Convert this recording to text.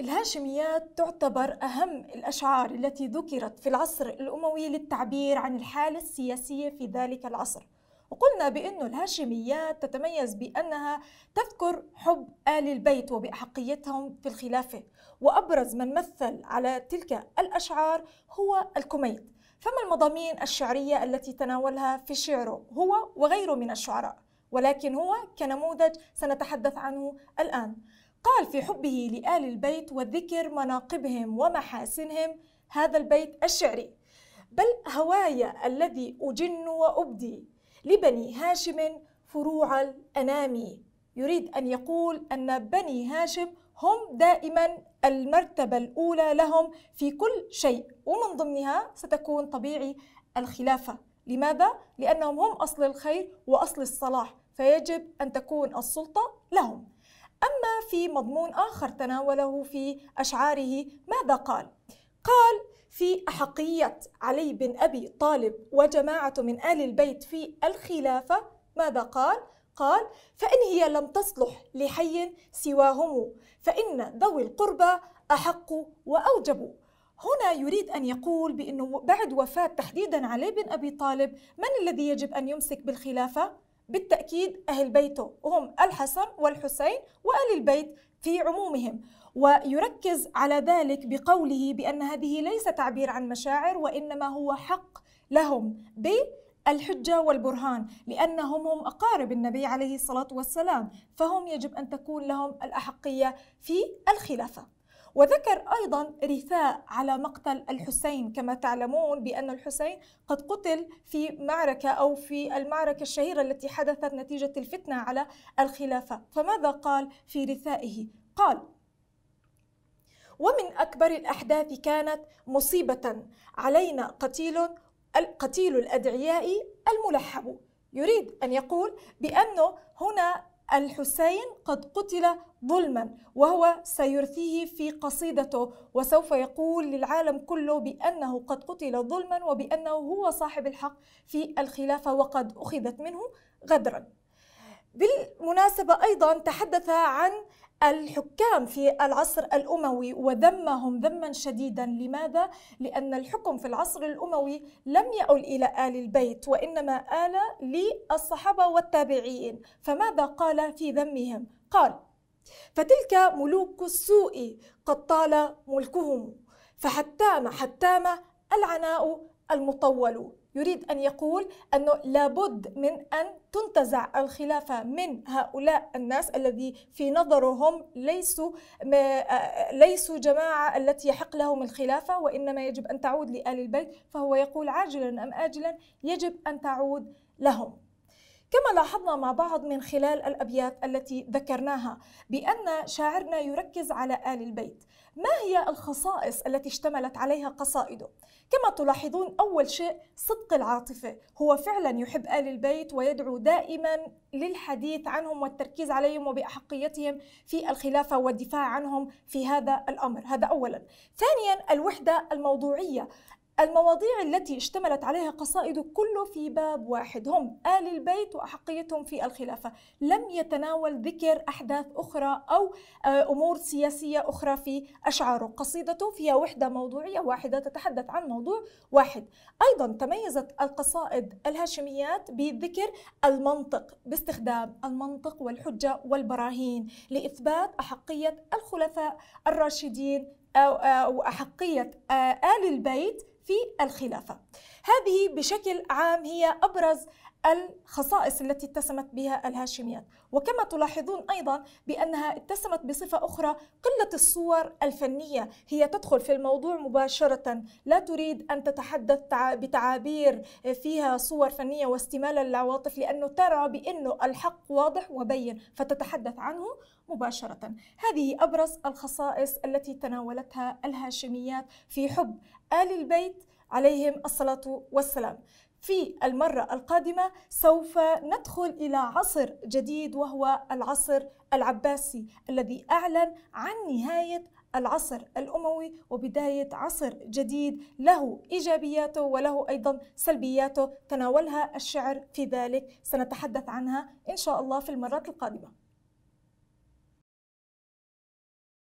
الهاشميات تعتبر أهم الأشعار التي ذكرت في العصر الأموي للتعبير عن الحالة السياسية في ذلك العصر وقلنا بأن الهاشميات تتميز بأنها تذكر حب آل البيت وبأحقيتهم في الخلافة وأبرز من مثل على تلك الأشعار هو الكميت فما المضامين الشعرية التي تناولها في شعره هو وغيره من الشعراء ولكن هو كنموذج سنتحدث عنه الآن قال في حبه لآل البيت وذكر مناقبهم ومحاسنهم هذا البيت الشعري بل هوايا الذي أجن وأبدي لبني هاشم فروع الأنامي يريد أن يقول أن بني هاشم هم دائما المرتبة الأولى لهم في كل شيء ومن ضمنها ستكون طبيعي الخلافة لماذا؟ لأنهم هم أصل الخير وأصل الصلاح فيجب أن تكون السلطة لهم أما في مضمون آخر تناوله في أشعاره ماذا قال؟ قال في أحقية علي بن أبي طالب وجماعة من آل البيت في الخلافة ماذا قال؟ قال فإن هي لم تصلح لحي سواهم فإن ذوي القربى أحق وأوجب هنا يريد أن يقول بأنه بعد وفاة تحديدا علي بن أبي طالب من الذي يجب أن يمسك بالخلافة؟ بالتأكيد أهل بيته هم الحسن والحسين وأهل البيت في عمومهم ويركز على ذلك بقوله بأن هذه ليس تعبير عن مشاعر وإنما هو حق لهم بالحجة والبرهان لأنهم هم أقارب النبي عليه الصلاة والسلام فهم يجب أن تكون لهم الأحقية في الخلافة وذكر أيضا رثاء على مقتل الحسين كما تعلمون بأن الحسين قد قتل في معركة أو في المعركة الشهيرة التي حدثت نتيجة الفتنة على الخلافة فماذا قال في رثائه؟ قال ومن أكبر الأحداث كانت مصيبة علينا قتيل قتيل الأدعياء الملحب يريد أن يقول بأنه هنا الحسين قد قتل ظلما وهو سيرثيه في قصيدته وسوف يقول للعالم كله بأنه قد قتل ظلما وبأنه هو صاحب الحق في الخلافة وقد أخذت منه غدرا بالمناسبة أيضا تحدث عن الحكام في العصر الأموي وذمهم ذما شديدا لماذا؟ لأن الحكم في العصر الأموي لم يأل إلى آل البيت وإنما آل للصحابة والتابعين فماذا قال في ذمهم؟ قال فتلك ملوك السوء قد طال ملكهم فحتام حتام العناء المطول يريد أن يقول أنه لابد من أن تنتزع الخلافة من هؤلاء الناس الذي في نظرهم ليسوا آه، ليسوا جماعة التي يحق لهم الخلافة وإنما يجب أن تعود لآل البيت فهو يقول عاجلا أم آجلا يجب أن تعود لهم كما لاحظنا مع بعض من خلال الأبيات التي ذكرناها بأن شاعرنا يركز على آل البيت ما هي الخصائص التي اشتملت عليها قصائده؟ كما تلاحظون أول شيء صدق العاطفة هو فعلا يحب آل البيت ويدعو دائما للحديث عنهم والتركيز عليهم وبأحقيتهم في الخلافة والدفاع عنهم في هذا الأمر هذا أولا ثانيا الوحدة الموضوعية المواضيع التي اشتملت عليها قصائده كله في باب واحد هم آل البيت وأحقيتهم في الخلافة لم يتناول ذكر أحداث أخرى أو آه، أمور سياسية أخرى في أشعاره قصيدته فيها وحدة موضوعية واحدة تتحدث عن موضوع واحد أيضا تميزت القصائد الهاشميات بذكر المنطق باستخدام المنطق والحجة والبراهين لإثبات أحقية الخلفاء الراشدين أو آه، أحقية آه، آل البيت في الخلافة هذه بشكل عام هي أبرز الخصائص التي اتسمت بها الهاشميات وكما تلاحظون أيضا بأنها اتسمت بصفة أخرى قلة الصور الفنية هي تدخل في الموضوع مباشرة لا تريد أن تتحدث بتعابير فيها صور فنية واستمالة للعواطف لأنه ترى بأنه الحق واضح وبين فتتحدث عنه مباشرة هذه أبرز الخصائص التي تناولتها الهاشميات في حب آل البيت عليهم الصلاة والسلام في المرة القادمة سوف ندخل إلى عصر جديد وهو العصر العباسي الذي أعلن عن نهاية العصر الأموي وبداية عصر جديد له إيجابياته وله أيضا سلبياته تناولها الشعر في ذلك سنتحدث عنها إن شاء الله في المرات القادمة